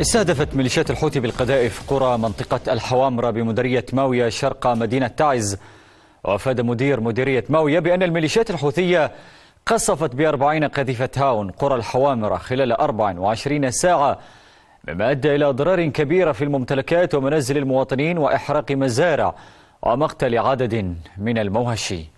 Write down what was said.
استهدفت ميليشيات الحوثي بالقذائف قرى منطقة الحوامرة بمديرية ماوية شرق مدينة تعز وأفاد مدير مديرية ماوية بأن الميليشيات الحوثية قصفت بأربعين قذيفة هاون قرى الحوامرة خلال 24 ساعة مما أدى إلى أضرار كبيرة في الممتلكات ومنازل المواطنين وإحراق مزارع ومقتل عدد من الموهشين